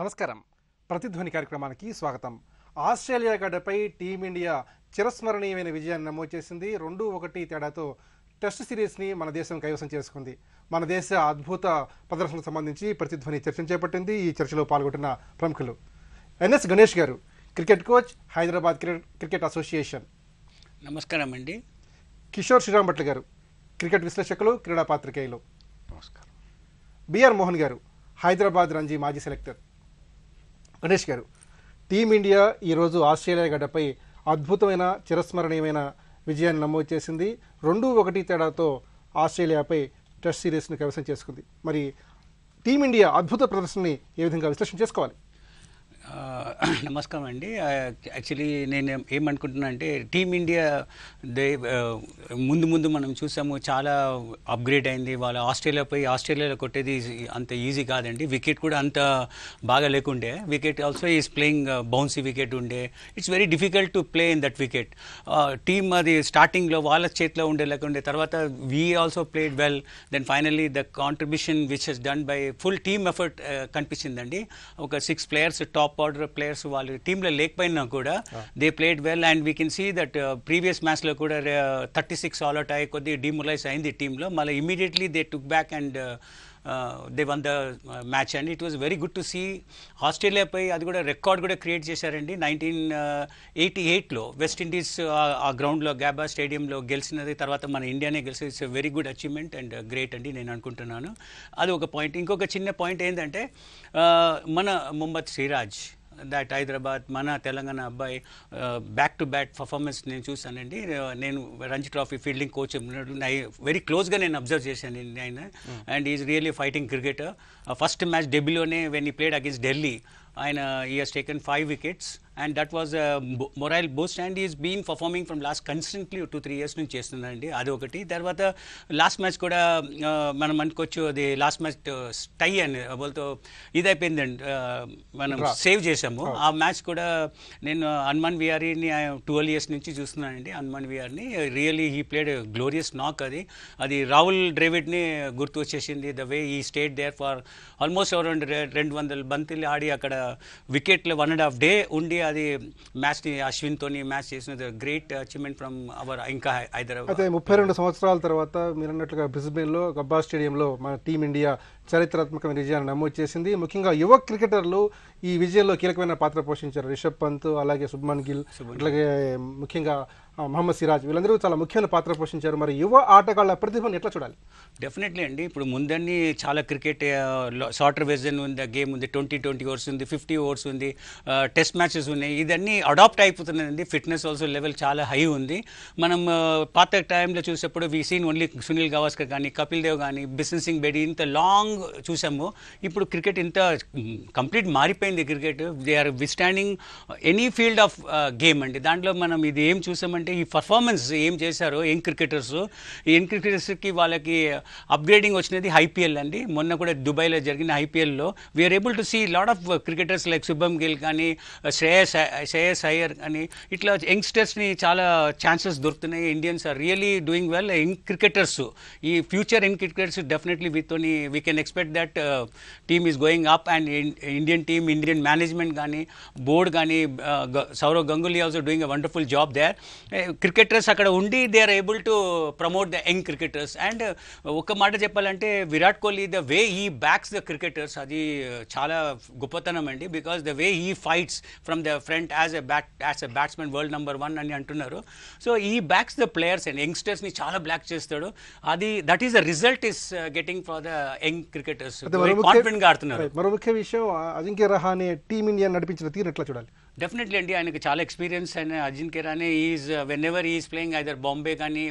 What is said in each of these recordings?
నమస్కారం ప్రతిధ్వని కార్యక్రమానికి స్వాగతం ఆస్ట్రేలియా గడ్డపై టీమిండియా చిరస్మరణీయమైన విజయాన్ని నమోదు చేసింది రెండు ఒకటి తేడాతో టెస్ట్ సిరీస్ని మన దేశం కైవసం చేసుకుంది మన దేశ అద్భుత ప్రదర్శనకు సంబంధించి ప్రతిధ్వని చర్చ చేపట్టింది ఈ చర్చలో పాల్గొంటున్న ప్రముఖులు ఎన్ఎస్ గణేష్ గారు cricket coach Hyderabad cricket association నమస్కారం అండి కిషోర్ శ్రీరామ్ భట్ల గారు క్రికెట్ విశ్లేషకులు క్రీడా పాత్రికేయులు నమస్కారం బిఆర్ మోహన్ గారు హైదరాబాద్ రంజీ మాజీ సెలెక్టర్ గణేష్ గారు టీమిండియా ఈరోజు ఆస్ట్రేలియా గడ్డపై అద్భుతమైన చిరస్మరణీయమైన విజయాన్ని నమోదు చేసింది రెండు ఒకటి తేడాతో ఆస్ట్రేలియాపై టెస్ట్ సిరీస్ను కవసం చేసుకుంది మరి టీమిండియా అద్భుత ప్రదర్శనని ఏ విధంగా విశ్లేషణ చేసుకోవాలి నమస్కారం అండి యాక్చువల్లీ నేను ఏమనుకుంటున్నా అంటే టీమిండియా దే ముందు ముందు మనం చూసాము చాలా అప్గ్రేడ్ అయింది వాళ్ళ ఆస్ట్రేలియా పోయి ఆస్ట్రేలియాలో కొట్టేది అంత ఈజీ కాదండి వికెట్ కూడా అంత బాగా లేకుండే wicket also is playing bouncy wicket ఉండే it's very difficult to play in that wicket team అది స్టార్టింగ్లో వాళ్ళ చేతిలో ఉండే లేకుండే తర్వాత we also played well then finally the contribution which he's done by full team effort కనిపించిందండి ఒక six players top top order players వాళ్ళ టీంలో లేకపోయినా కూడా they played well and we can see that previous మ్యాచ్లో కూడా థర్టీ సిక్స్ ఆల్అౌట్ అయ్యి కొద్ది డిమొలైజ్ అయింది టీంలో మళ్ళీ immediately they took back and they won the match and it was very good to see ఆస్ట్రేలియాపై అది కూడా రికార్డ్ కూడా క్రియేట్ చేశారండి నైన్టీన్ ఎయిటీ ఎయిట్లో వెస్టిండీస్ ఆ గ్రౌండ్లో గ్యాబా స్టేడియంలో గెలిచినది తర్వాత మన ఇండియానే గెలిచి it's very good achievement and great అండి నేను అనుకుంటున్నాను అది ఒక పాయింట్ ఇంకొక చిన్న పాయింట్ ఏంటంటే మన మొహమ్మద్ సిరాజ్ దాట్ హైదరాబాద్ మన తెలంగాణ అబ్బాయి బ్యాక్ టు బ్యాక్ పర్ఫార్మెన్స్ నేను చూశానండి నేను Ranji trophy fielding coach very క్లోజ్గా నేను అబ్జర్వ్ చేశాను ఆయన and is really fighting cricketer first match డెబ్యూలోనే when he played against Delhi ఆయన he has taken five wickets and that was morale boost and he's been performing from last consistently two three years నుంచి చేస్తుందండి అది ఒకటి తర్వాత last match కూడా మనం అనుకోవచ్చు అది లాస్ట్ మ్యాచ్ టై అని వాళ్ళతో ఇదైపోయిందండి మనం సేవ్ చేసాము oh. ఆ మ్యాచ్ కూడా నేను హనుమాన్ విహారీని ట్వెల్వ్ ఇయర్స్ నుంచి చూస్తున్నానండి హనుమాన్ విహార్ని really he played glorious knock అది అది రాహుల్ డ్రేవిడ్ని గుర్తు వచ్చేసింది the way he stayed there for almost around రెండు వందల బంతులు ఆడి అక్కడ వికెట్లు వన్ అండ్ హాఫ్ డే ఉండి అది మ్యాచ్ని అశ్విన్తోని మ్యాచ్ చేసిన గ్రేట్ అచీవ్మెంట్ ఫ్రమ్ అవర్ ఇంకా హైదరాబాద్ అయితే ముప్పై రెండు సంవత్సరాల తర్వాత మీరు అన్నట్లుగా బ్రిస్బెన్లో గబ్బా స్టేడియంలో మన టీమిండియా చరిత్రాత్మకమైన విజయాన్ని నమోదు చేసింది ముఖ్యంగా యువ క్రికెటర్లు ఈ విజయంలో కీలకమైన పాత్ర పోషించారు రిషబ్ పంత్ అలాగే సుబ్మన్ గిల్ అలాగే ముఖ్యంగా మహమ్మద్ సిరాజ్ వీళ్ళందరూ చాలా ముఖ్యమైన పాత్ర పోషించారు మరి యువ ఆటగాళ్ళ ప్రతిభను ఎట్లా చూడాలి డెఫినెట్లీ అండి ఇప్పుడు ముందన్నీ చాలా క్రికెట్ షార్టర్ వెర్జన్ ఉంది గేమ్ ఉంది ట్వంటీ ట్వంటీ ఓవర్స్ ఉంది ఫిఫ్టీ ఓవర్స్ ఉంది టెస్ట్ మ్యాచెస్ ఉన్నాయి ఇదన్నీ అడాప్ట్ అయిపోతున్నదండి ఫిట్నెస్ ఆల్సో లెవెల్ చాలా హై ఉంది మనం పాత టైంలో చూసేప్పుడు we seen only Sunil Gavaskar కానీ కపిల్ దేవ్ కానీ బిషన్ సింగ్ బెడి ఇంత లాంగ్ చూసాము ఇప్పుడు క్రికెట్ ఇంత కంప్లీట్ మారిపోయింది cricket they are withstanding uh, any field of uh, game అండి దాంట్లో మనం ఇది ఏం చూసామంటే ఈ పర్ఫార్మెన్స్ ఏం చేశారు యంగ్ క్రికెటర్స్ యంగ్ క్రికెటర్స్కి వాళ్ళకి అప్గ్రేడింగ్ వచ్చినది ఐపీఎల్ అండి మొన్న కూడా దుబాయ్లో జరిగిన ఐపీఎల్లో we are able to see lot of cricketers like Shubman Gill కానీ శ్రేయస్ శ్రేయస్ అయ్యర్ కానీ ఇట్లా యంగ్స్టర్స్ని చాలా ఛాన్సెస్ దొరుకుతున్నాయి Indians are really doing well young cricketers he future young cricketers definitely with we can ex expect that team is going up and Indian team Indian management కానీ board కానీ Sourav Ganguly also doing a wonderful job there cricketers అక్కడ ఉండి they are able to promote the young cricketers and ఒక మాట చెప్పాలంటే Virat Kohli the way he backs the cricketers అది uh, చాలా గొప్పతనం అండి because the way he fights from the front as a bat as a batsmen world number one అని అంటున్నారు so he backs the players and యంగ్స్టర్స్ని చాలా బ్లాక్ చేస్తాడు అది that is the result is getting for the young cricketers గా ఆడుతున్నారు మరో ముఖ్య విషయం అజింక్య రహానే టీమిండియా నడిపించిన తీరు ఎట్లా చూడాలి డెఫినెట్లీ అండి ఆయనకు చాలా ఎక్స్పీరియన్స్ అండ్ అర్జున్ కిరానే is whenever is playing either Bombay కానీ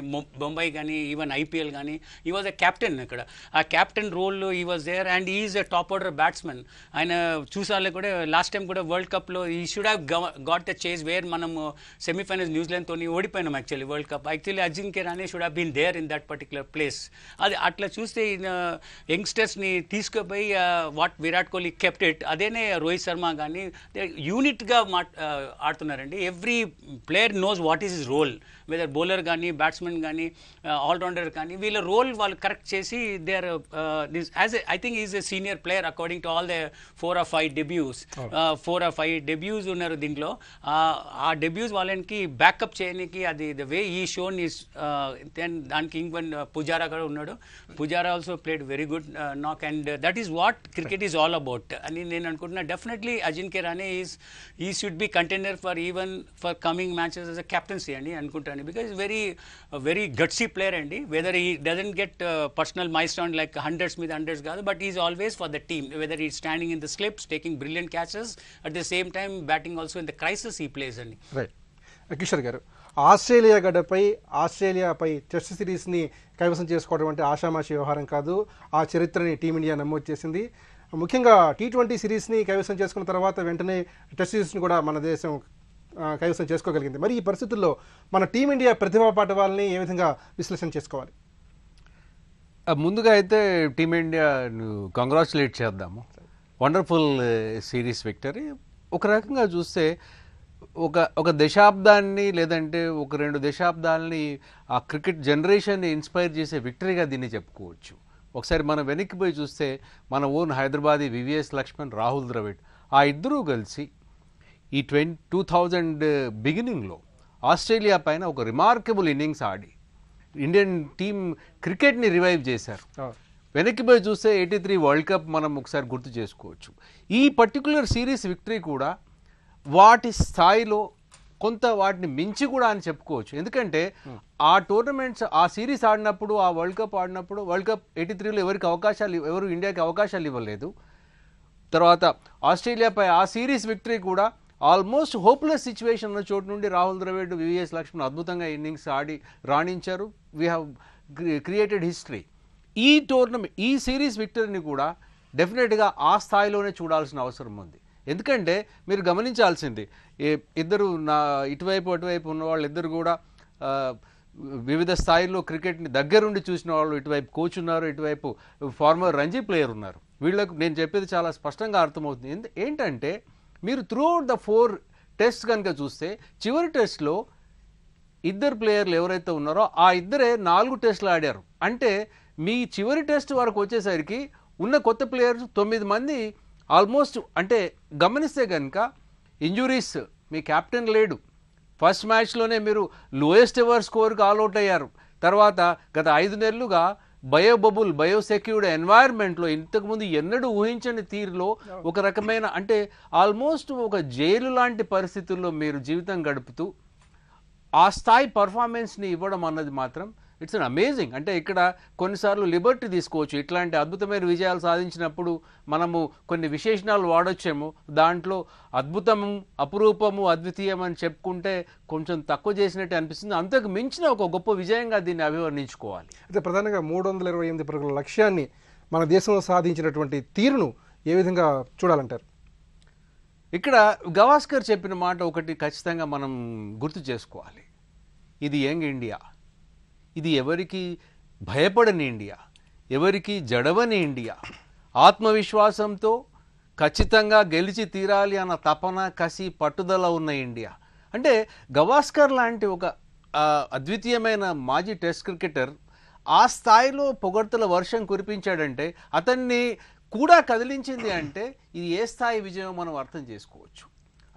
బొంబాయి కానీ ఈవెన్ ఐపీఎల్ కానీ ఈ వాజ్ అ క్యాప్టెన్ ఇక్కడ ఆ captain role he was there and is a top order batsmen ఆయన చూసాలే కూడా లాస్ట్ టైం కూడా వరల్డ్ కప్లో he should have got the chase where మనం సెమీఫైనల్స్ uh, న్యూజిలాండ్తో ఓడిపోయినాం యాక్చువల్లీ వరల్డ్ కప్ యాక్చువల్లీ అర్జున్ కిరానే should have been there in that particular place అది అట్లా చూస్తే యంగ్స్టర్స్ని తీసుకుపోయి what Virat Kohli kept it అదేనే రోహిత్ శర్మ కానీ యూనిట్గా ఆడుతున్నారండి every player knows what is his role whether bowler కానీ బ్యాట్స్మెన్ కానీ ఆల్రౌండర్ కానీ వీళ్ళ రోల్ వాళ్ళు కరెక్ట్ చేసి they are this as I think is a senior player according to all the four of five debuts four of five debuts ఉన్నారు దీంట్లో ఆ డెబ్యూస్ వాళ్ళకి బ్యాకప్ చేయడానికి అది ద వే ఈ షోన్ ఈస్ దెన్ దానికి ఇంకొన్ uh, పుజారా కూడా ఉన్నాడు Pujara also played very good knock and that is what cricket is all about అని నేను అనుకుంటున్నా definitely Ajinkya Rahane is he should be container for even for coming matches as a captaincy అని అనుకుంటాను కానీ because very very gutsy player అండి whether he doesn't get personal my stand like hundreds మీద hundreds కాదు but is always for the team whether he standing in the slips taking brilliant catches at the same time batting also in the crisis he place అండి right Kishore గారు Australia గడపై ఆస్ట్రేలియాపై test సిరీస్ని కైవసం చేసుకోవడం అంటే ఆషామాషి వ్యవహారం కాదు ఆ చరిత్రని టీమిండియా నమోదు చేసింది ముఖ్యంగా టీ ట్వంటీ సిరీస్ని కైవసం చేసుకున్న తర్వాత వెంటనే టెస్ట్ సిరీస్ని కూడా మన దేశం కైవసం చేసుకోగలిగింది మరి ఈ పరిస్థితుల్లో మన టీమిండియా ప్రతిభా వాళ్ళని ఏ విధంగా విశ్లేషణ చేసుకోవాలి ముందుగా అయితే టీమిండియా కంగ్రాచులేట్ చేద్దాము వండర్ఫుల్ సిరీస్ విక్టరీ ఒక రకంగా చూస్తే ఒక ఒక దశాబ్దాన్ని లేదంటే ఒక రెండు దశాబ్దాలని ఆ క్రికెట్ జనరేషన్ని ఇన్స్పైర్ చేసే విక్టరీగా దీన్ని చెప్పుకోవచ్చు ఒకసారి మనం వెనక్కి పోయి చూస్తే మన ఓన్ హైదరాబాదీ వివిఎస్ లక్ష్మణ్ రాహుల్ ద్రవిడ్ ఆ ఇద్దరూ కలిసి ఈ ట్వంటీ టూ థౌజండ్ బిగినింగ్లో ఆస్ట్రేలియా పైన ఒక రిమార్కబుల్ ఇన్నింగ్స్ ఆడి ఇండియన్ టీమ్ క్రికెట్ని రివైవ్ చేశారు వెనక్కి పోయి చూస్తే ఎయిటీ త్రీ వరల్డ్ కప్ మనం ఒకసారి గుర్తు చేసుకోవచ్చు ఈ పర్టికులర్ సిరీస్ విక్టరీ కూడా వాటి స్థాయిలో కొంత వాటిని మించి కూడా అని చెప్పుకోవచ్చు ఎందుకంటే ఆ టోర్నమెంట్స్ ఆ సిరీస్ ఆడినప్పుడు ఆ వరల్డ్ కప్ ఆడినప్పుడు వరల్డ్ కప్ ఎయిటీ త్రీలో ఎవరికి అవకాశాలు ఎవరు ఇండియాకి అవకాశాలు ఇవ్వలేదు తర్వాత ఆస్ట్రేలియాపై ఆ సిరీస్ విక్టరీ కూడా ఆల్మోస్ట్ హోప్లెస్ సిచ్యువేషన్ ఉన్న చోటు నుండి రాహుల్ ద్రవిడ్ వివిఎస్ లక్ష్మణ్ అద్భుతంగా ఇన్నింగ్స్ ఆడి రాణించారు వీ హ్యావ్ క్రియేటెడ్ హిస్టరీ ఈ టోర్నమెంట్ ఈ సిరీస్ విక్టరీని కూడా డెఫినెట్గా ఆ స్థాయిలోనే చూడాల్సిన అవసరం ఉంది ఎందుకంటే మీరు గమనించాల్సింది ఇద్దరు నా ఇటువైపు అటువైపు ఉన్న వాళ్ళు ఇద్దరు కూడా వివిధ స్థాయిల్లో క్రికెట్ని దగ్గరుండి చూసిన వాళ్ళు ఇటువైపు కోచ్ ఉన్నారు ఇటువైపు ఫార్మర్ రంజీ ప్లేయర్ ఉన్నారు వీళ్ళకు నేను చెప్పేది చాలా స్పష్టంగా అర్థమవుతుంది ఏంటంటే మీరు త్రూఅవుట్ ద ఫోర్ టెస్ట్ కనుక చూస్తే చివరి టెస్ట్లో ఇద్దరు ప్లేయర్లు ఎవరైతే ఉన్నారో ఆ ఇద్దరే నాలుగు టెస్టులు ఆడారు అంటే మీ చివరి టెస్ట్ వరకు వచ్చేసరికి ఉన్న కొత్త ప్లేయర్స్ తొమ్మిది మంది ఆల్మోస్ట్ అంటే గమనిస్తే కనుక ఇంజురీస్ మీ కెప్టెన్ లేడు ఫస్ట్ మ్యాచ్లోనే మీరు లోయెస్ట్ ఎవర్ స్కోర్కి ఆల్అవుట్ అయ్యారు తర్వాత గత ఐదు నెలలుగా బయోబబుల్ బయోసెక్యూర్డ్ ఎన్వైర్న్మెంట్లో ఇంతకుముందు ఎన్నడూ ఊహించని తీరులో ఒక రకమైన అంటే ఆల్మోస్ట్ ఒక జైలు లాంటి పరిస్థితుల్లో మీరు జీవితం గడుపుతూ ఆ స్థాయి పర్ఫార్మెన్స్ని ఇవ్వడం అన్నది మాత్రం ఇట్స్ అన్ అమేజింగ్ అంటే ఇక్కడ కొన్నిసార్లు లిబర్టీ తీసుకోవచ్చు ఇట్లాంటి అద్భుతమైన విజయాలు సాధించినప్పుడు మనము కొన్ని విశేషణాలు వాడొచ్చాము దాంట్లో అద్భుతము అపురూపము అద్వితీయం అని చెప్పుకుంటే కొంచెం తక్కువ చేసినట్టు అనిపిస్తుంది అంతకు మించిన ఒక గొప్ప విజయంగా దీన్ని అభివర్ణించుకోవాలి అయితే ప్రధానంగా మూడు వందల ఇరవై ఎనిమిది పరుగుల లక్ష్యాన్ని మన దేశంలో సాధించినటువంటి తీరును ఏ విధంగా చూడాలంటారు ఇక్కడ గవాస్కర్ చెప్పిన మాట ఒకటి ఖచ్చితంగా మనం గుర్తు చేసుకోవాలి ఇది యంగ్ ఇండియా ఇది ఎవరికి భయపడని ఇండియా ఎవరికి జడవని ఇండియా ఆత్మవిశ్వాసంతో ఖచ్చితంగా గెలిచి తీరాలి అన్న తపన కసి పట్టుదల ఉన్న ఇండియా అంటే గవాస్కర్ లాంటి ఒక అద్వితీయమైన మాజీ టెస్ట్ క్రికెటర్ ఆ స్థాయిలో పొగడ్తల వర్షం కురిపించాడంటే అతన్ని కూడా కదిలించింది అంటే ఇది ఏ స్థాయి విజయం మనం అర్థం చేసుకోవచ్చు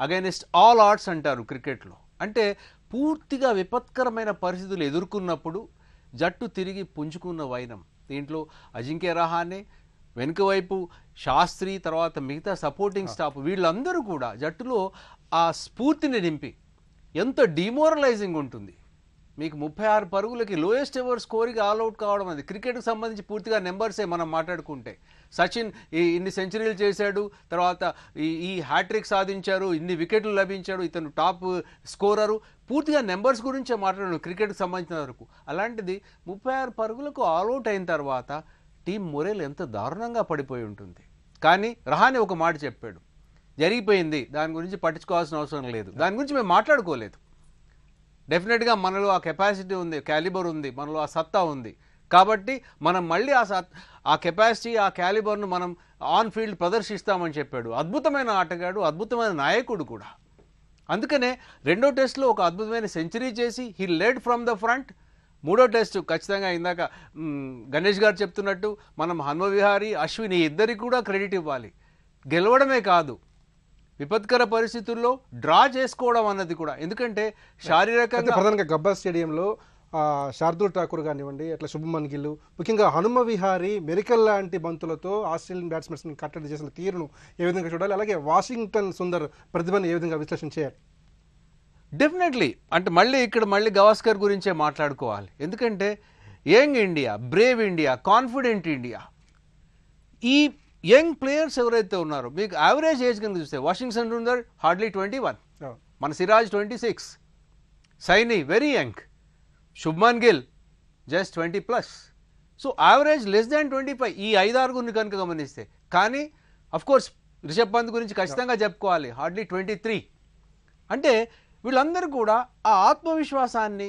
అగైనెస్ట్ ఆల్ ఆర్ట్స్ అంటారు క్రికెట్లో అంటే పూర్తిగా విపత్కరమైన పరిస్థితులు ఎదుర్కొన్నప్పుడు జట్టు తిరిగి పుంజుకున్న వైనం దీంట్లో అజింక్య రహానే వెనుక వైపు శాస్త్రి తర్వాత మిగతా సపోర్టింగ్ స్టాఫ్ వీళ్ళందరూ కూడా జట్టులో ఆ స్ఫూర్తిని నింపి ఎంత డిమోరలైజింగ్ ఉంటుంది మీకు ముప్పై ఆరు పరుగులకి లోయెస్ట్ ఎవర్ స్కోర్కి ఆల్అవుట్ కావడం అది క్రికెట్కి సంబంధించి పూర్తిగా నెంబర్సే మనం మాట్లాడుకుంటే సచిన్ ఈ ఇన్ని సెంచరీలు చేశాడు తర్వాత ఈ ఈ హ్యాట్రిక్ సాధించారు ఇన్ని వికెట్లు లభించాడు ఇతను టాప్ స్కోరరు పూర్తిగా నెంబర్స్ గురించే మాట్లాడను క్రికెట్కి సంబంధించిన వరకు అలాంటిది ముప్పై ఆరు పరుగులకు ఆల్అవుట్ అయిన తర్వాత టీం మొరేల్ ఎంత దారుణంగా పడిపోయి ఉంటుంది కానీ రహాని ఒక మాట చెప్పాడు జరిగిపోయింది దాని గురించి పట్టించుకోవాల్సిన అవసరం లేదు దాని గురించి మేము మాట్లాడుకోలేదు డెఫినెట్గా మనలో ఆ కెపాసిటీ ఉంది క్యాలిబర్ ఉంది మనలో ఆ సత్తా ఉంది కాబట్టి మనం మళ్ళీ ఆ సత్ ఆ కెపాసిటీ ఆ క్యాలిబర్ను మనం ఆన్ ఫీల్డ్ ప్రదర్శిస్తామని చెప్పాడు అద్భుతమైన ఆటగాడు అద్భుతమైన నాయకుడు కూడా అందుకనే రెండో టెస్ట్లో ఒక అద్భుతమైన సెంచరీ చేసి he led from the front మూడో టెస్ట్ ఖచ్చితంగా ఇందాక గణేష్ గారు చెప్తున్నట్టు మనం హన్మవిహారి అశ్విని ఇద్దరికి కూడా క్రెడిట్ ఇవ్వాలి గెలవడమే కాదు విపత్కర పరిస్థితుల్లో డ్రా చేసుకోవడం అన్నది కూడా ఎందుకంటే శారీరకంగా ప్రధానంగా గబ్బా స్టేడియంలో శార్దుల్ ఠాకూర్ కానివ్వండి అట్లా శుభమన్ గిల్ ముఖ్యంగా హనుమ విహారి మెరికల్ లాంటి బంతులతో ఆస్ట్రేలియన్ బ్యాట్స్మెన్స్ని కట్టడి చేసిన తీరును ఏ విధంగా చూడాలి అలాగే వాషింగ్టన్ సుందర్ ప్రతిభను ఏ విధంగా విశ్లేషణ చేయాలి డెఫినెట్లీ అంటే మళ్ళీ ఇక్కడ మళ్ళీ గవాస్కర్ గురించే మాట్లాడుకోవాలి ఎందుకంటే young India brave India confident India ఈ యంగ్ ప్లేయర్స్ ఎవరైతే ఉన్నారో మీకు యావరేజ్ ఏజ్ కనుక చూస్తే Washington Sundar hardly twenty one మన Siraj twenty six Saini very young Shubman Gill just twenty plus so average less than twenty five ఈ ఐదారుగురిని కనుక గమనిస్తే కానీ కోర్స్ రిషబ్ పంత్ గురించి ఖచ్చితంగా చెప్పుకోవాలి హార్డ్లీ ట్వంటీ త్రీ అంటే వీళ్ళందరూ కూడా ఆ ఆత్మవిశ్వాసాన్ని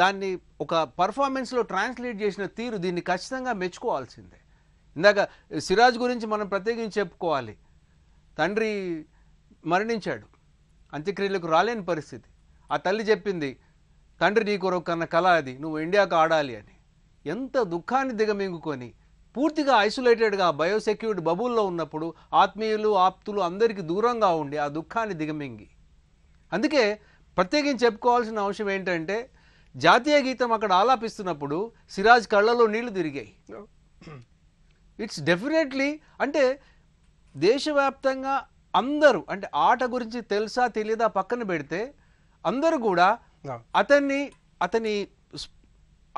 దాన్ని ఒక పర్ఫార్మెన్స్లో ట్రాన్స్లేట్ చేసిన తీరు దీన్ని ఖచ్చితంగా మెచ్చుకోవాల్సిందే ఇందాక సిరాజ్ గురించి మనం ప్రత్యేకించి చెప్పుకోవాలి తండ్రి మరణించాడు అంత్యక్రియలకు రాలేని పరిస్థితి ఆ తల్లి చెప్పింది తండ్రి నీ కొరకు కన్న కళ అది నువ్వు ఇండియాకు ఆడాలి అని ఎంత దుఃఖాన్ని దిగమింగుకొని పూర్తిగా ఐసోలేటెడ్గా బయోసెక్యూర్డ్ బబుల్లో ఉన్నప్పుడు ఆత్మీయులు ఆప్తులు అందరికీ దూరంగా ఉండి ఆ దుఃఖాన్ని దిగమింగి అందుకే ప్రత్యేకించి చెప్పుకోవాల్సిన అవసరం ఏంటంటే జాతీయ గీతం అక్కడ ఆలాపిస్తున్నప్పుడు సిరాజ్ కళ్ళలో నీళ్లు తిరిగాయి ఇట్స్ డెఫినెట్లీ అంటే దేశవ్యాప్తంగా అందరూ అంటే ఆట గురించి తెలుసా తెలియదా పక్కన పెడితే అందరూ కూడా అతన్ని అతని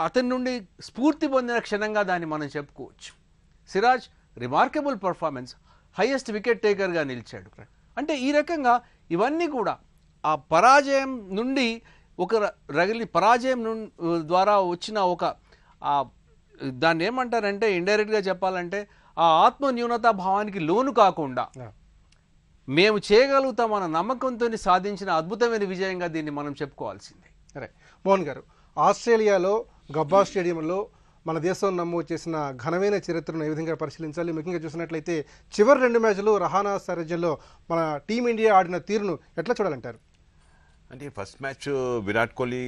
అతని నుండి స్ఫూర్తి పొందిన క్షణంగా దాన్ని మనం చెప్పుకోవచ్చు Siraj remarkable performance highest wicket టేకర్గా నిలిచాడు అంటే ఈ రకంగా ఇవన్నీ కూడా ఆ పరాజయం నుండి ఒక రగిలి పరాజయం ద్వారా వచ్చిన ఒక దాన్ని ఏమంటారంటే ఇండైరెక్ట్గా చెప్పాలంటే ఆ ఆత్మ న్యూనతా భావానికి లోను కాకుండా మేము చేయగలుగుతామన్న నమ్మకంతో సాధించిన అద్భుతమైన విజయంగా దీన్ని మనం చెప్పుకోవాల్సిందే సరే మోహన్ గారు ఆస్ట్రేలియాలో గబ్బా స్టేడియంలో మన దేశం నమోదు చేసిన ఘనమైన చరిత్రను ఏ విధంగా పరిశీలించాలి ముఖ్యంగా చూసినట్లయితే చివరి రెండు మ్యాచ్లు రహానా సరజల్లో మన టీమిండియా ఆడిన తీరును ఎట్లా చూడాలంటారు అంటే ఫస్ట్ మ్యాచ్ విరాట్ కోహ్లీ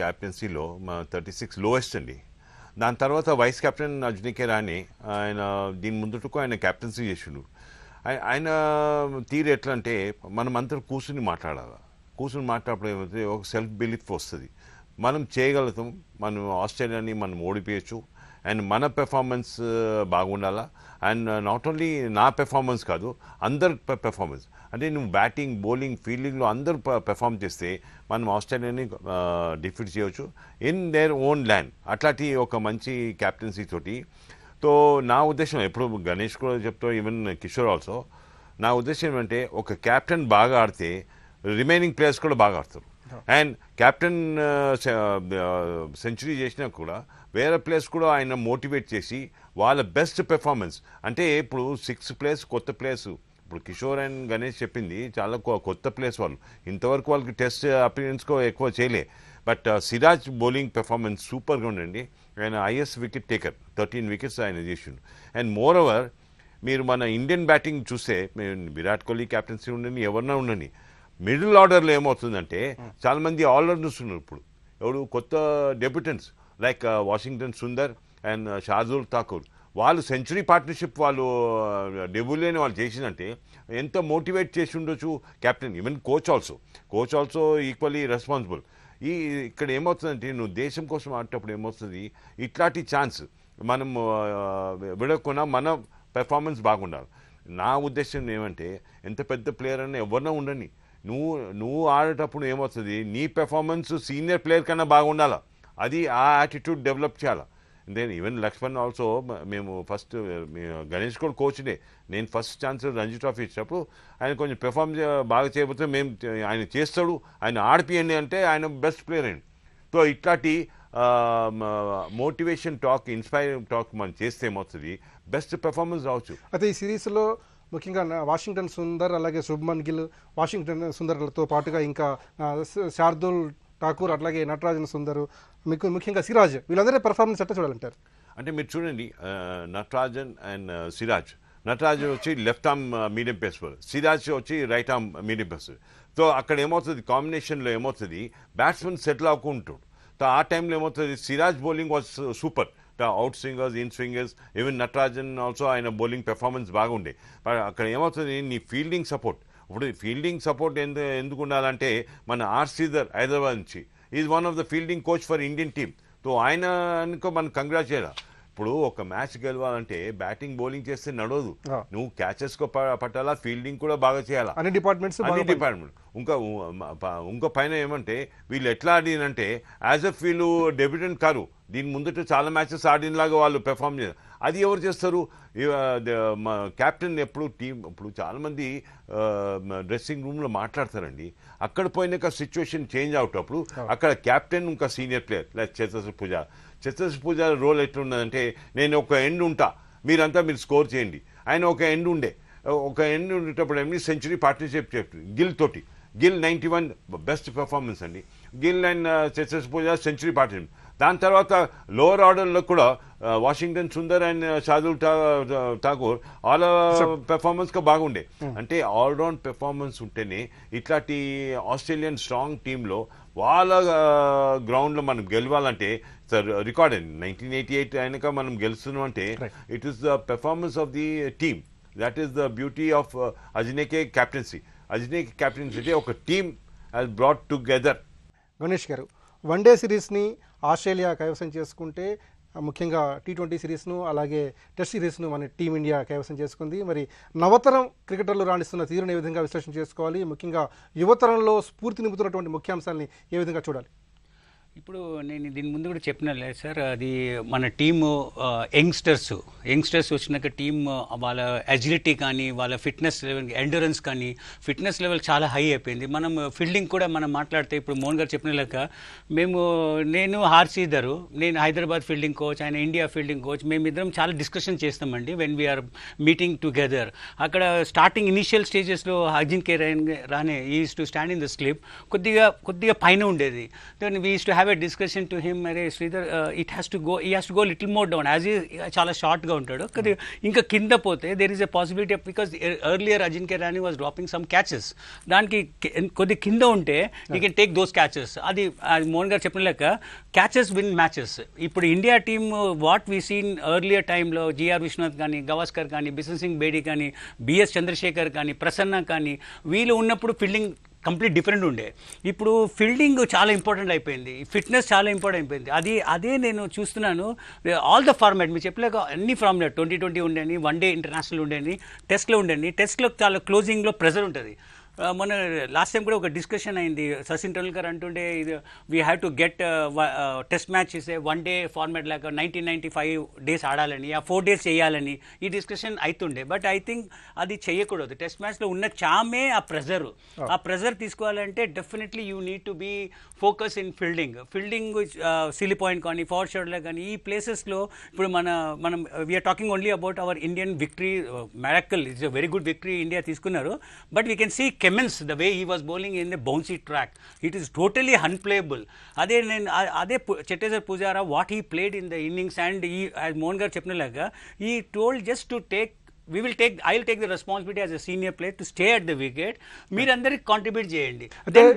క్యాప్టెన్సీలో థర్టీ సిక్స్ లోయెస్ట్ అండి దాని తర్వాత వైస్ కెప్టెన్ అర్జునికే రాణి ఆయన దీని ముందుకు ఆయన క్యాప్టెన్సీ చేసిండు ఆయన తీరు ఎట్లా అంటే మనమంతా కూర్చుని మాట్లాడాలి కూర్చుని మాట్లాడప్పుడు ఏమైతే ఒక సెల్ఫ్ బిలీఫ్ వస్తుంది మనం చేయగలుగుతాం మనం ఆస్ట్రేలియాని మనం ఓడిపోయచ్చు అండ్ మన పెర్ఫార్మెన్స్ బాగుండాలా అండ్ నాట్ ఓన్లీ నా పెర్ఫార్మెన్స్ కాదు అందరి పెర్ఫార్మెన్స్ అంటే నువ్వు బ్యాటింగ్ బౌలింగ్ ఫీల్డింగ్లో అందరు పెర్ఫార్మ్ చేస్తే మనం ఆస్ట్రేలియాని డిఫీట్ చేయవచ్చు ఇన్ దేర్ ఓన్ ల్యాండ్ అట్లాంటి ఒక మంచి క్యాప్టెన్సీ తోటి సో నా ఉద్దేశం ఎప్పుడు గణేష్ కూడా చెప్తా ఈవెన్ కిషోర్ ఆల్సో నా ఉద్దేశం ఏంటంటే ఒక క్యాప్టెన్ బాగా ఆడితే రిమైనింగ్ ప్లేయర్స్ కూడా బాగా ఆడతారు అండ్ క్యాప్టెన్ సెంచరీ చేసినా కూడా వేరే ప్లేయర్స్ కూడా ఆయన మోటివేట్ చేసి వాళ్ళ బెస్ట్ పెర్ఫార్మెన్స్ అంటే ఇప్పుడు సిక్స్ ప్లేస్ కొత్త ప్లేస్ ఇప్పుడు కిషోర్ అండ్ గణేష్ చెప్పింది చాలా కొత్త ప్లేస్ వాళ్ళు ఇంతవరకు వాళ్ళకి టెస్ట్ అపీరియన్స్కో ఎక్కువ చేయలే బట్ సిరాజ్ బౌలింగ్ పెర్ఫార్మెన్స్ సూపర్గా ఉండండి ఆయన is wicket taker thirteen wickets ఆయన చేసిండు అండ్ మోర్ ఓవర్ మీరు మన ఇండియన్ బ్యాటింగ్ చూస్తే విరాట్ కోహ్లీ క్యాప్టెన్సీ ఉండండి ఎవరన్నా ఉండండి మిడిల్ ఆర్డర్లో ఏమవుతుందంటే చాలామంది ఆల్రౌండర్స్ ఉన్నారు ఇప్పుడు ఎవరు కొత్త debutants like Washington Sundar and Shardul Thakur వాళ్ళు సెంచరీ పార్ట్నర్షిప్ వాళ్ళు డెబ్యూలేని వాళ్ళు చేసిందంటే ఎంత మోటివేట్ చేసి ఉండొచ్చు captain even coach also coach also equally responsible ఈ ఇక్కడ ఏమవుతుందంటే నువ్వు దేశం కోసం ఆడేటప్పుడు ఏమవుతుంది ఇట్లాంటి ఛాన్స్ మనం విడకుండా మన పెర్ఫార్మెన్స్ బాగుండాలి నా ఉద్దేశం ఏమంటే ఎంత పెద్ద ప్లేయర్ అన్న ఎవరన్నా ఉండని నువ్వు నువ్వు ఆడేటప్పుడు ఏమవుతుంది నీ పెర్ఫార్మెన్స్ సీనియర్ ప్లేయర్ కన్నా బాగుండాలా అది ఆ యాటిట్యూడ్ డెవలప్ చేయాలి దెన్ ఈవెన్ లక్ష్మణ్ ఆల్సో మేము ఫస్ట్ గణేష్ కూడా కోచ్నే నేను ఫస్ట్ ఛాన్స్ రంజీ ట్రాఫీ ఇచ్చినప్పుడు ఆయన కొంచెం పెర్ఫామ్ బాగా చేయబోతే మేము ఆయన చేస్తాడు ఆయన ఆడిపియండి అంటే ఆయన బెస్ట్ ప్లేయర్ అండి సో ఇట్లాంటి మోటివేషన్ టాక్ ఇన్స్పైరింగ్ టాక్ మనం చేస్తే ఏమవుతుంది బెస్ట్ పెర్ఫార్మెన్స్ రావచ్చు అయితే ఈ సిరీస్లో ముఖ్యంగా వాషింగ్టన్ సుందర్ అలాగే శుభ్మన్ గిల్ వాషింగ్టన్ సుందర్లతో పాటుగా ఇంకా శార్దూల్ ఠాకూర్ అట్లాగే నటరాజన్ సుందరు మీకు ముఖ్యంగా సిరాజ్ వీళ్ళందరూ పెర్ఫార్మెన్స్ ఎట్లా చూడాలంటారు అంటే మీరు చూడండి నటరాజన్ అండ్ సిరాజ్ నటరాజ్ వచ్చి left arm medium pace Siraj వచ్చి right arm medium pace so అక్కడ ఏమవుతుంది కాంబినేషన్లో ఏమవుతుంది బ్యాట్స్మెన్ సెటిల్ సో ఆ టైంలో ఏమవుతుంది Siraj bowling was super out swingers in swingers even Natarajan also ఆయన బౌలింగ్ పెర్ఫార్మెన్స్ బాగుండే అక్కడ ఏమవుతుంది నీ ఫీల్డింగ్ సపోర్ట్ ఇప్పుడు ఫీల్డింగ్ సపోర్ట్ ఎందు ఎందుకు ఉండాలంటే మన ఆర్ శ్రీధర్ హైదరాబాద్ నుంచి is one of the fielding coach for Indian team so ఆయన అనుకో మనం కంగ్రాచులేట్ ఇప్పుడు ఒక మ్యాచ్ గెలవాలంటే బ్యాటింగ్ బౌలింగ్ చేస్తే నడవదు నువ్వు క్యాచెస్ పట్టాలా ఫీల్డింగ్ కూడా బాగా చేయాలా అన్ని డిపార్ట్మెంట్స్ అన్ని డిపార్ట్మెంట్ ఇంకా ఇంకో పైన ఏమంటే వీళ్ళు ఎట్లా ఆడినంటే యాజ్ అ వీళ్ళు డెబ్యూటెంట్ కారు దీని ముందట చాలా మ్యాచెస్ ఆడినలాగా వాళ్ళు పెర్ఫామ్ చేస్తారు అది ఎవరు చేస్తారు క్యాప్టెన్ ఎప్పుడు టీం ఇప్పుడు చాలామంది డ్రెస్సింగ్ రూమ్లో మాట్లాడతారండి అక్కడ పోయినాక సిచ్యువేషన్ చేంజ్ అవుటప్పుడు అక్కడ క్యాప్టెన్ ఇంకా సీనియర్ ప్లేయర్ లేదా చేత పూజ చతుర్దశ పూజ రోల్ ఎట్లుందంటే నేను ఒక ఎండ్ ఉంటా మీరంతా మీరు స్కోర్ చేయండి ఆయన ఒక ఎండ్ ఉండే ఒక ఎండ్ ఉండేటప్పుడు ఏమి సెంచరీ పార్టిసిపేట్ చెప్తుంది గిల్ తోటి Gill ninety one best performance అండి గిల్ అండ్ చతుర్దశ పూజ సెంచరీ పార్ట్నర్షిప్ దాని తర్వాత లోవర్ ఆర్డర్లో కూడా Washington Sundar and Shardul Thakur all performance బాగుండే hmm. అంటే ఆల్రౌండ్ పెర్ఫార్మెన్స్ ఉంటేనే ఇట్లాంటి ఆస్ట్రేలియన్ స్ట్రాంగ్ టీంలో వాళ్ళ గ్రౌండ్లో మనం గెలవాలంటే సార్ రికార్డ్ అండి నైన్టీన్ ఎయిటీ ఎయిట్ అయినాక మనం గెలుస్తున్నాం అంటే it is the performance of the team that is the beauty of Ajinkya captaincy Ajinkya captaincy అంటే ఒక team has brought together Ganesh గారు వన్ డే సిరీస్ని ఆస్ట్రేలియా కైవసం చేసుకుంటే ముఖ్యంగా టీ ట్వంటీ సిరీస్ను అలాగే టెస్ట్ సిరీస్ను మన టీమిండియా కైవసం చేసుకుంది మరి నవతరం క్రికెటర్లు రాణిస్తున్న తీరును ఏ విధంగా విశ్లేషణ చేసుకోవాలి ముఖ్యంగా యువతరంలో స్ఫూర్తి నింపుతున్నటువంటి ముఖ్యాంశాలని ఏ విధంగా చూడాలి ఇప్పుడు నేను దీని ముందు కూడా చెప్పిన లేదు సార్ అది మన టీమ్ యంగ్స్టర్స్ యంగ్స్టర్స్ వచ్చినాక టీమ్ వాళ్ళ అజిలిటీ కానీ వాళ్ళ ఫిట్నెస్ లెవెల్ ఎండూరెన్స్ కానీ ఫిట్నెస్ లెవెల్ చాలా హై అయిపోయింది మనం ఫీల్డింగ్ కూడా మనం మాట్లాడితే ఇప్పుడు మోహన్ గారు చెప్పిన లెక్క మేము నేను హార్సీధరు నేను హైదరాబాద్ ఫీల్డింగ్ కోచ్ ఆయన ఇండియా ఫీల్డింగ్ కోచ్ మేమిద్దరం చాలా డిస్కషన్ చేస్తామండి వెన్ వీఆర్ మీటింగ్ టుగెదర్ అక్కడ స్టార్టింగ్ ఇనిషియల్ స్టేజెస్లో Ajinkya Rahane is to stand in the slip కొద్దిగా కొద్దిగా పైన ఉండేది then we to have have a discussion to him అరే Sridhar it has to go he has to go little more down as చాలా షార్ట్గా ఉంటాడు ఇంకా కింద పోతే there is a possibility because earlier Ajinkya Rahane was dropping some catches దానికి uh, కొద్ది కింద ఉంటే you can take those catches అది మోహన్ గారు చెప్పిన లెక్క క్యాచెస్ విన్ మ్యాచెస్ ఇప్పుడు India team what we seen earlier టైంలో జిఆర్ విశ్వనాథ్ కానీ గవాస్కర్ కానీ బిసన్ సింగ్ బేడీ కానీ బిఎస్ చంద్రశేఖర్ కానీ ప్రసన్న కానీ వీళ్ళు ఉన్నప్పుడు ఫీల్డింగ్ కంప్లీట్ డిఫరెంట్ ఉండే ఇప్పుడు ఫీల్డింగ్ చాలా ఇంపార్టెంట్ అయిపోయింది ఫిట్నెస్ చాలా ఇంపార్టెంట్ అయిపోయింది అది అదే నేను చూస్తున్నాను ఆల్ ద ఫార్మాట్ మీరు చెప్పలేక అన్ని ఫార్మాట్ ట్వంటీ ట్వంటీ ఉండేని వన్ డే ఇంటర్నేషనల్ ఉండేని టెస్ట్లో ఉండేని టెస్ట్లో చాలా క్లోజింగ్లో ప్రెజర్ ఉంటుంది మొన్న లాస్ట్ టైం కూడా ఒక డిస్కషన్ అయింది సచిన్ టెండూల్కర్ అంటుండే ఇది we have to get test match ఇస్తే వన్ డే ఫార్మాట్ లాగా నైన్టీన్ నైన్టీ ఫైవ్ డేస్ ఆడాలని ఆ ఫోర్ డేస్ చేయాలని ఈ డిస్కషన్ అవుతుండే బట్ ఐ థింక్ అది చేయకూడదు టెస్ట్ మ్యాచ్లో ఉన్న చామే ఆ ప్రెజర్ ఆ ప్రెజర్ తీసుకోవాలంటే definitely you need to be focus in fielding fielding silly point కానీ ఫార్ షాట్లో కానీ ఈ ప్లేసెస్లో ఇప్పుడు మన మనం we are talking only about our Indian victory miracle it's very good victory India తీసుకున్నారు but we can see the way he was bowling in the bouncy track it is totally unplayable అదే నేను అదే Cheteshwar Pujara what he played in the innings and he as Mohan garu చెప్పినలాగా he told just to take we will take I will take the responsibility as a senior player to stay at the wicket మీరందరికీ contribute చేయండి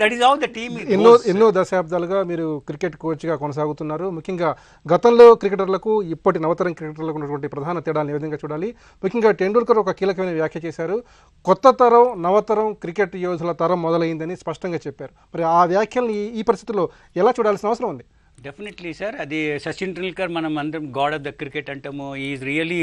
that is all the team ఎన్నో ఎన్నో దశాబ్దాలుగా మీరు cricket కోచ్గా కొనసాగుతున్నారు ముఖ్యంగా గతంలో క్రికెటర్లకు ఇప్పటి నవతరం క్రికెటర్లకు ఉన్నటువంటి ప్రధాన తేడాలను ఏ విధంగా చూడాలి ముఖ్యంగా టెండూల్కర్ ఒక కీలకమైన వ్యాఖ్య చేశారు కొత్త తరం నవతరం క్రికెట్ యోధుల తరం మొదలైందని స్పష్టంగా చెప్పారు మరి ఆ వ్యాఖ్యలను ఈ పరిస్థితుల్లో ఎలా చూడాల్సిన అవసరం ఉంది డెఫినెట్లీ సార్ అది సచిన్ టెండూల్కర్ మనం అందరం గాడ్ ఆఫ్ ద క్రికెట్ అంటాము is really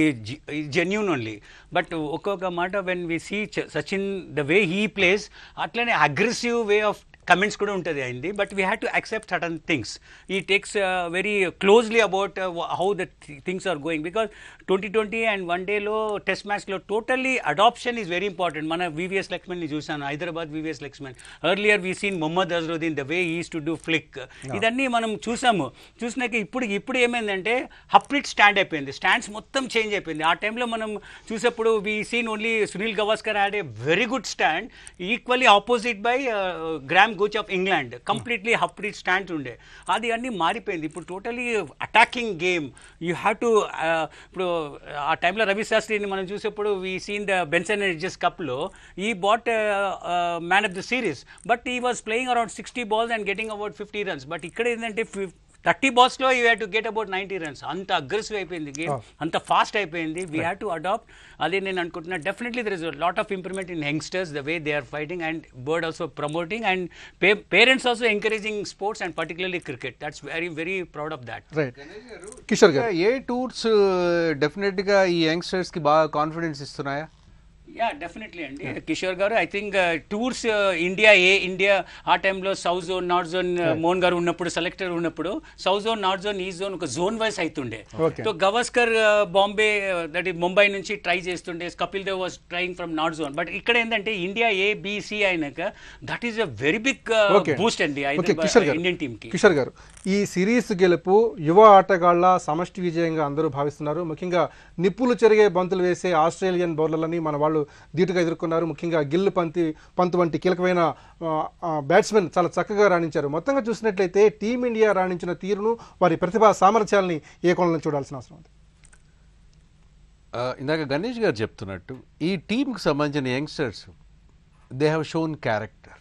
genuine only but ఒక్కొక్క మాట when we see Sachin the way he plays అట్లనే అగ్రెసివ్ వే ఆఫ్ కమెంట్స్ కూడా ఉంటుంది అయింది but we had to accept certain things he takes very closely about how the things are going because twenty twenty and one డేలో test మ్యాచ్లో totally adaptation is very important మన V V S లక్ష్మణ్ని చూశాను Hyderabad V V S Laxman earlier we seen Mohammad Azharuddin the way is to do flick ఇదన్నీ మనం చూసాము చూసినాక ఇప్పుడు ఇప్పుడు ఏమైందంటే హప్లిట్ స్టాండ్ అయిపోయింది స్టాండ్స్ మొత్తం చేంజ్ అయిపోయింది ఆ టైంలో మనం చూసేప్పుడు we seen only Sunil Gavaskar had a very good stand equally opposite by Graham Gooch of England completely హప్డీ స్టాండ్స్ ఉండే అది అన్ని మారిపోయింది ఇప్పుడు totally attacking game you have to ఇప్పుడు uh, ఆ టైంలో రవి శాస్త్రిని మనం చూసేప్పుడు we seen the Benson Hedges కప్లో he bat man of the series but he was playing around sixty balls and getting about fifty runs but ఇక్కడ ఏంటంటే thirty బాల్స్లో you had to get about ninety runs అంత aggressive అయిపోయింది game oh. అంత fast అయిపోయింది we have to adapt అదే నేను అనుకుంటున్నా definitely there is lot of improvement in youngsters the way they are fighting and board also promoting and parents also encouraging sports and particularly cricket that's very very proud of that Kishore garu A tours డెఫినెట్గా uh, ఈ యంగ్స్టర్స్కి బాగా confidence ఇస్తున్నాయా yeah definitely అండి Kishore garu I think tours India A India ఆ టైంలో south zone north zone Mohan garu ఉన్నప్పుడు selector ఉన్నప్పుడు south zone north zone east zone ఒక zone wise అవుతుండే so Gavaskar Bombay that is Mumbai నుంచి ట్రై చేస్తుండే Kapil Dev was trying from north zone but ఇక్కడ ఏంటంటే ఇండియా ఏ బీసీ అయినాక that is a very big boost అండి ఇండియన్ టీమ్ కి కిషోర్ గారు ఈ సిరీస్ గెలుపు యువ ఆటగాళ్ల సమష్టి విజయంగా అందరూ భావిస్తున్నారు ముఖ్యంగా నిప్పులు చెరిగే బంతులు వేసే ఆస్ట్రేలియన్ బౌలర్లని మన వాళ్ళు ధీటుగా ఎదుర్కొన్నారు ముఖ్యంగా గిల్లు పంతి పంత్ వంటి కీలకమైన బ్యాట్స్మెన్ చాలా చక్కగా రాణించారు మొత్తంగా చూసినట్లయితే టీమిండియా రాణించిన తీరును వారి ప్రతిభా సామర్థ్యాలని ఏ కోణంలో చూడాల్సిన అవసరం ఉంది ఇందాక గణేష్ గారు చెప్తున్నట్టు ఈ టీంకి సంబంధించిన youngsters they have shown character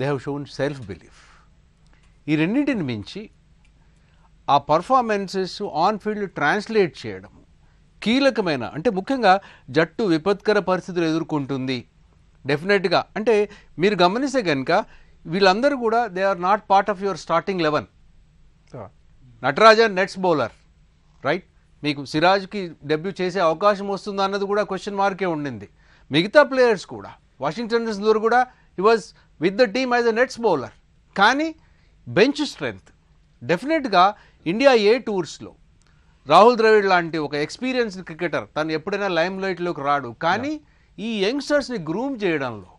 they have shown self belief ఈ రెండింటిని మించి ఆ పర్ఫార్మెన్సెస్ ఆన్ ఫీల్డ్ ట్రాన్స్లేట్ చేయడం కీలకమైన అంటే ముఖ్యంగా జట్టు విపత్కర పరిస్థితులు ఎదుర్కొంటుంది డెఫినెట్గా అంటే మీరు గమనిస్తే కనుక వీళ్ళందరూ కూడా they are not part of your starting eleven Natarajan nets bowler right మీకు సిరాజ్కి డెబ్యూ చేసే అవకాశం వస్తుందా అన్నది కూడా క్వశ్చన్ మార్కే ఉండింది మిగతా ప్లేయర్స్ కూడా వాషింగ్టన్ సుందర్ కూడా he was with the team as a nets bowler కానీ బెంచ్ స్ట్రెంగ్త్ డెఫినెట్గా ఇండియా ఏ టూర్స్లో రాహుల్ ద్రవిడ్ లాంటి ఒక ఎక్స్పీరియన్స్డ్ క్రికెటర్ తను ఎప్పుడైనా లైమ్ లైట్లోకి రాడు కానీ ఈ యంగ్స్టర్స్ని గ్రూమ్ చేయడంలో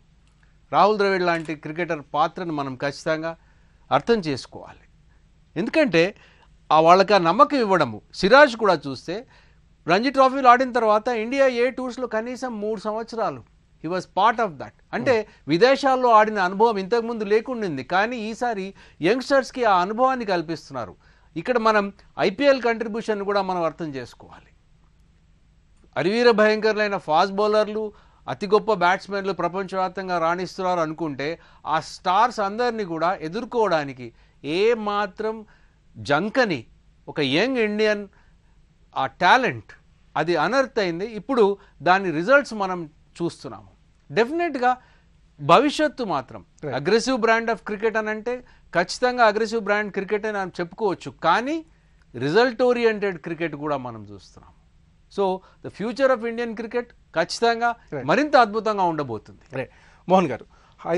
రాహుల్ ద్రవిడ్ లాంటి క్రికెటర్ పాత్రను మనం ఖచ్చితంగా అర్థం చేసుకోవాలి ఎందుకంటే ఆ వాళ్ళకి ఆ నమ్మకం ఇవ్వడము సిరాజ్ కూడా చూస్తే రంజీ ట్రోఫీలు ఆడిన తర్వాత ఇండియా ఏ టూర్స్లో కనీసం మూడు సంవత్సరాలు he was part of that అంటే విదేశాల్లో ఆడిన అనుభవం ఇంతకుముందు లేకుండింది కానీ ఈసారి యంగ్స్టర్స్కి ఆ అనుభవాన్ని కల్పిస్తున్నారు ఇక్కడ మనం ఐపీఎల్ కంట్రిబ్యూషన్ కూడా మనం అర్థం చేసుకోవాలి అరివీర భయంకరులైన ఫాస్ట్ బౌలర్లు అతి గొప్ప బ్యాట్స్మెన్లు ప్రపంచవ్యాప్తంగా రాణిస్తున్నారు అనుకుంటే ఆ స్టార్స్ అందరినీ కూడా ఎదుర్కోవడానికి ఏ మాత్రం జంకని ఒక యంగ్ ఇండియన్ ఆ టాలెంట్ అది అనర్త్ అయింది ఇప్పుడు దాని రిజల్ట్స్ మనం చూస్తున్నాము డెఫినెట్గా భవిష్యత్తు మాత్రం అగ్రెసివ్ బ్రాండ్ ఆఫ్ క్రికెట్ అని అంటే ఖచ్చితంగా అగ్రెసివ్ బ్రాండ్ క్రికెట్ అని చెప్పుకోవచ్చు కానీ రిజల్ట్ ఓరియంటెడ్ క్రికెట్ కూడా మనం చూస్తున్నాం so the future of Indian cricket ఖచ్చితంగా మరింత అద్భుతంగా ఉండబోతుంది మోహన్ గారు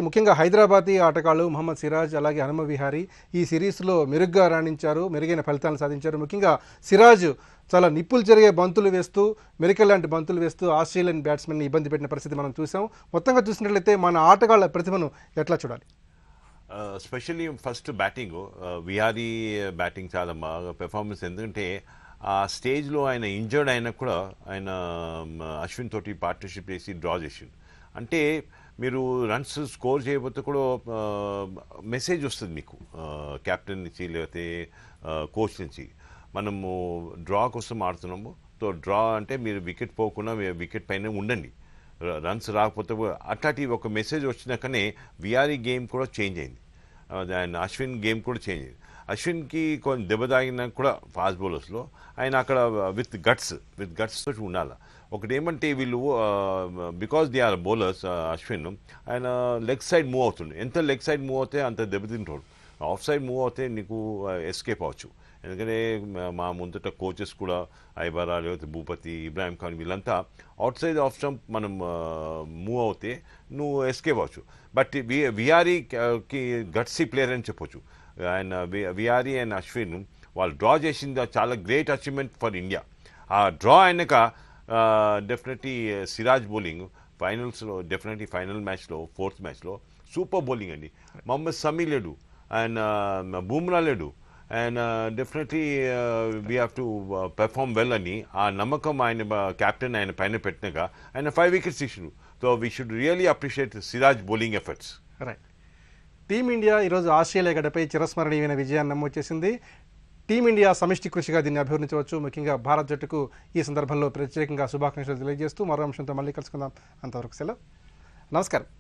ముఖ్యంగా హైదరాబాదీ ఆటగాళ్ళు మహమ్మద్ సిరాజ్ అలాగే హనుమ విహారీ ఈ సిరీస్లో మెరుగ్గా రాణించారు మెరుగైన ఫలితాలను సాధించారు ముఖ్యంగా సిరాజ్ చాలా నిప్పులు జరిగే బంతులు వేస్తూ మెరికల్ లాంటి బంతులు వేస్తూ ఆస్ట్రేలియన్ బ్యాట్స్మెన్ని ఇబ్బంది పెట్టిన పరిస్థితి మనం చూసాం మొత్తంగా చూసినట్లయితే మన ఆటగాళ్ల ప్రతిభను ఎట్లా చూడాలి specially first batting Vihari batting చాలా బాగా పెర్ఫార్మెన్స్ ఎందుకంటే ఆ స్టేజ్లో ఆయన ఇంజర్డ్ అయినా కూడా ఆయన అశ్విన్ తోటి పార్ట్నర్షిప్ చేసి డ్రా చేసిండు అంటే మీరు రన్స్ స్కోర్ చేయబోతే కూడా మెసేజ్ వస్తుంది మీకు కెప్టెన్ నుంచి లేకపోతే కోచ్ నుంచి మనము డ్రా కోసం ఆడుతున్నాము సో డ్రా అంటే మీరు వికెట్ పోకుండా వికెట్ పైన ఉండండి రన్స్ రాకపోతే అట్లాంటి ఒక మెసేజ్ వచ్చినాకనే విఆర్ఈ గేమ్ e కూడా చేంజ్ అయింది అండ్ అశ్విన్ గేమ్ కూడా చేంజ్ అయింది అశ్విన్కి కొంచెం దెబ్బ తాగినా కూడా ఫాస్ట్ బౌలర్స్లో ఆయన అక్కడ విత్ గట్స్ విత్ గట్స్ తోటి ఉండాలి ఒకటి ఏమంటే వీళ్ళు because they are bowlers Ashwin ఆయన లెగ్ సైడ్ మూవ్ అవుతుంది ఎంత లెగ్ సైడ్ మూవ్ అవుతే అంత దెబ్బతింటాడు ఆఫ్ సైడ్ మూవ్ అవుతే నీకు ఎస్కేప్ అవచ్చు ఎందుకంటే మా ముందట కోచెస్ కూడా ఐబారా లేకపోతే భూపతి ఇబ్రాహిం ఖాన్ వీళ్ళంతా అవుట్ సైడ్ ఆఫ్ స్టంప్ మనం మూవ్ అవుతే నువ్వు ఎస్కేప్ అవచ్చు బట్ వి విఆర్ఈకి గట్సీ ప్లేయర్ అని చెప్పొచ్చు ఆయన విఆర్ఈ అండ్ అశ్విన్ వాళ్ళు డ్రా చేసింది చాలా గ్రేట్ అచీవ్మెంట్ ఫర్ ఇండియా ఆ డ్రా అయినాక డెఫినెట్లీ సిరాజ్ బౌలింగ్ ఫైనల్స్లో డెఫినెట్లీ ఫైనల్ మ్యాచ్లో ఫోర్త్ మ్యాచ్లో సూపర్ బౌలింగ్ అండి మహమ్మద్ సమీ లేడు అండ్ బూమ్రా లేడు and definitely we have to perform well అని ఆ నమ్మకం ఆయన క్యాప్టెన్ ఆయన పైన పెట్టినగా ఆయన ఫైవ్ వికెట్స్ ఇష్యూ so we should really appreciate Siraj bowling efforts right team India ఈరోజు ఆస్ట్రేలియా గడపై చిరస్మరణీయమైన విజయాన్ని నమోదు చేసింది టీమిండియా సమిష్టి కృషిగా దీన్ని అభివర్ణించవచ్చు ముఖ్యంగా భారత్ జట్టుకు ఈ సందర్భంలో ప్రత్యేకంగా శుభాకాంక్షలు తెలియజేస్తూ మరో అంశంతో మళ్ళీ కలుసుకుందాం అంతవరకు సెలవు నమస్కారం